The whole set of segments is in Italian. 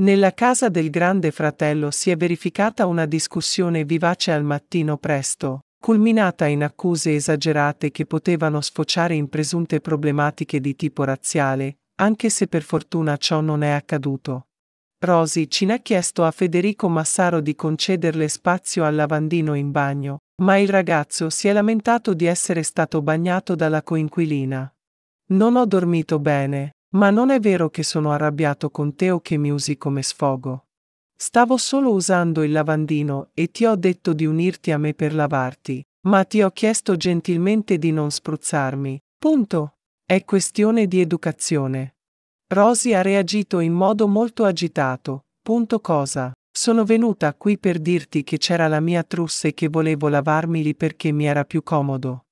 Nella casa del grande fratello si è verificata una discussione vivace al mattino presto, culminata in accuse esagerate che potevano sfociare in presunte problematiche di tipo razziale, anche se per fortuna ciò non è accaduto. Rosy Cin ha chiesto a Federico Massaro di concederle spazio al lavandino in bagno, ma il ragazzo si è lamentato di essere stato bagnato dalla coinquilina. Non ho dormito bene, ma non è vero che sono arrabbiato con te o che mi usi come sfogo. Stavo solo usando il lavandino e ti ho detto di unirti a me per lavarti, ma ti ho chiesto gentilmente di non spruzzarmi. Punto. È questione di educazione. Rosy ha reagito in modo molto agitato. Punto cosa. Sono venuta qui per dirti che c'era la mia trusse e che volevo lavarmi lì perché mi era più comodo.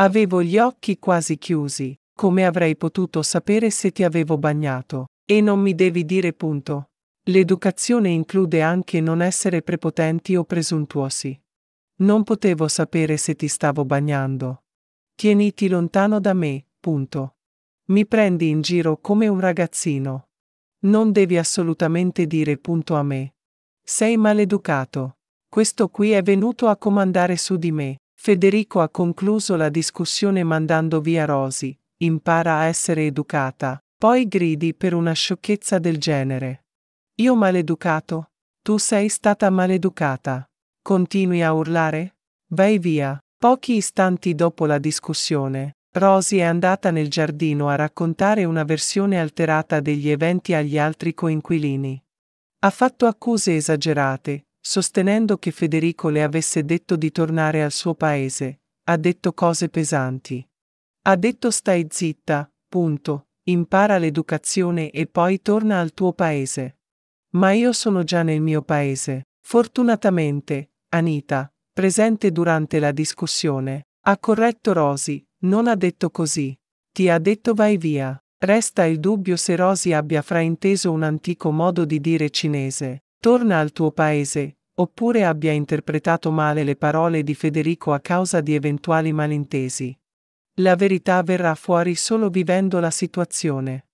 Avevo gli occhi quasi chiusi, come avrei potuto sapere se ti avevo bagnato? E non mi devi dire punto. L'educazione include anche non essere prepotenti o presuntuosi. Non potevo sapere se ti stavo bagnando. Tieniti lontano da me, punto. Mi prendi in giro come un ragazzino. Non devi assolutamente dire punto a me. Sei maleducato. Questo qui è venuto a comandare su di me. Federico ha concluso la discussione mandando via Rosi, impara a essere educata, poi gridi per una sciocchezza del genere. Io maleducato? Tu sei stata maleducata. Continui a urlare? Vai via. Pochi istanti dopo la discussione, Rosy è andata nel giardino a raccontare una versione alterata degli eventi agli altri coinquilini. Ha fatto accuse esagerate, sostenendo che Federico le avesse detto di tornare al suo paese, ha detto cose pesanti. Ha detto stai zitta, punto, impara l'educazione e poi torna al tuo paese. Ma io sono già nel mio paese. Fortunatamente, Anita, presente durante la discussione, ha corretto Rosy, non ha detto così. Ti ha detto vai via. Resta il dubbio se Rosy abbia frainteso un antico modo di dire cinese, torna al tuo paese, oppure abbia interpretato male le parole di Federico a causa di eventuali malintesi. La verità verrà fuori solo vivendo la situazione.